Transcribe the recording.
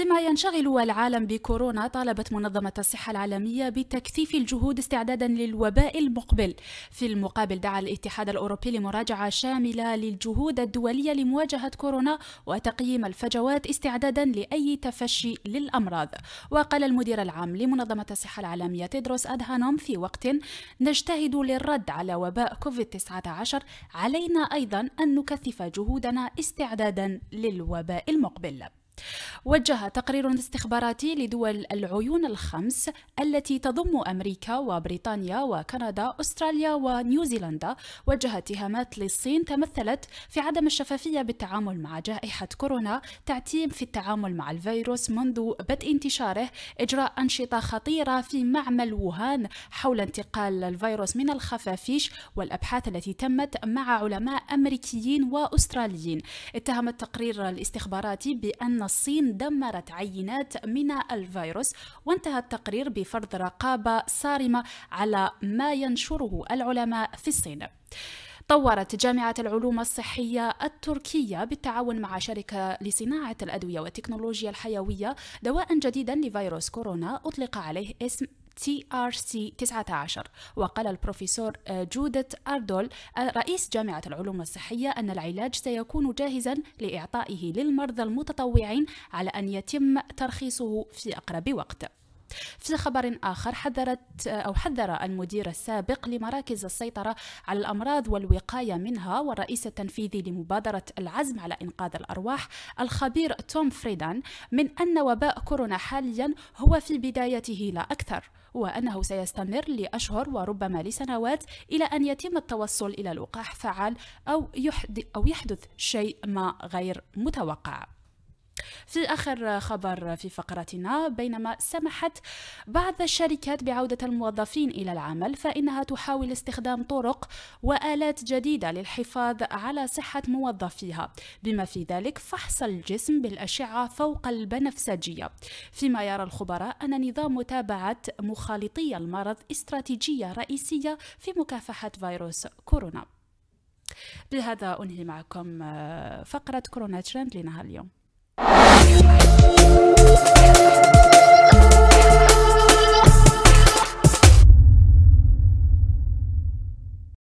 فيما ينشغل العالم بكورونا طالبت منظمة الصحة العالمية بتكثيف الجهود استعدادا للوباء المقبل في المقابل دعا الاتحاد الأوروبي لمراجعة شاملة للجهود الدولية لمواجهة كورونا وتقييم الفجوات استعدادا لأي تفشي للأمراض وقال المدير العام لمنظمة الصحة العالمية تيدروس أدهانوم في وقت نجتهد للرد على وباء كوفيد-19 علينا أيضا أن نكثف جهودنا استعدادا للوباء المقبل وجه تقرير استخباراتي لدول العيون الخمس التي تضم أمريكا وبريطانيا وكندا أستراليا ونيوزيلندا وجه اتهامات للصين تمثلت في عدم الشفافية بالتعامل مع جائحة كورونا تعتيم في التعامل مع الفيروس منذ بدء انتشاره إجراء أنشطة خطيرة في معمل ووهان حول انتقال الفيروس من الخفافيش والأبحاث التي تمت مع علماء أمريكيين وأستراليين اتهم التقرير الاستخباراتي بأن الصين دمرت عينات من الفيروس وانتهى التقرير بفرض رقابة صارمة على ما ينشره العلماء في الصين طورت جامعة العلوم الصحية التركية بالتعاون مع شركة لصناعة الأدوية والتكنولوجيا الحيوية دواء جديدا لفيروس كورونا أطلق عليه اسم تي آر سي 19 وقال البروفيسور آه، جودت أردول آه، رئيس جامعة العلوم الصحية أن العلاج سيكون جاهزا لإعطائه للمرضى المتطوعين على أن يتم ترخيصه في أقرب وقت في خبر آخر حذرت أو حذر المدير السابق لمراكز السيطرة على الأمراض والوقاية منها والرئيس التنفيذي لمبادرة العزم على إنقاذ الأرواح الخبير توم فريدان من أن وباء كورونا حاليا هو في بدايته لا أكثر وأنه سيستمر لأشهر وربما لسنوات إلى أن يتم التوصل إلى لقاح فعال أو, يحد أو يحدث شيء ما غير متوقع في آخر خبر في فقرتنا بينما سمحت بعض الشركات بعودة الموظفين إلى العمل فإنها تحاول استخدام طرق وآلات جديدة للحفاظ على صحة موظفيها بما في ذلك فحص الجسم بالأشعة فوق البنفسجية فيما يرى الخبراء أن نظام متابعة مخالطي المرض استراتيجية رئيسية في مكافحة فيروس كورونا بهذا أنهي معكم آه، فقرة كورونا ترند لنهار اليوم よし